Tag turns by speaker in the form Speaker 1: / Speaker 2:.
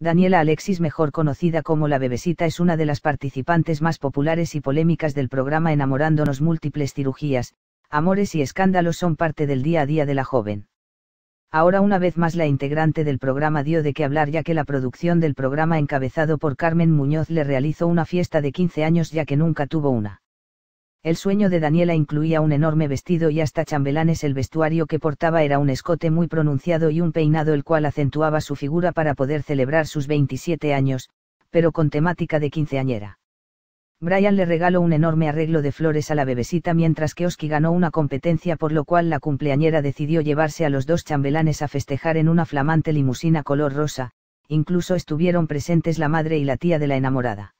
Speaker 1: Daniela Alexis, mejor conocida como la bebesita, es una de las participantes más populares y polémicas del programa Enamorándonos múltiples cirugías, amores y escándalos son parte del día a día de la joven. Ahora una vez más la integrante del programa dio de qué hablar ya que la producción del programa encabezado por Carmen Muñoz le realizó una fiesta de 15 años ya que nunca tuvo una. El sueño de Daniela incluía un enorme vestido y hasta chambelanes. El vestuario que portaba era un escote muy pronunciado y un peinado el cual acentuaba su figura para poder celebrar sus 27 años, pero con temática de quinceañera. Brian le regaló un enorme arreglo de flores a la bebesita mientras que Oski ganó una competencia por lo cual la cumpleañera decidió llevarse a los dos chambelanes a festejar en una flamante limusina color rosa, incluso estuvieron presentes la madre y la tía de la enamorada.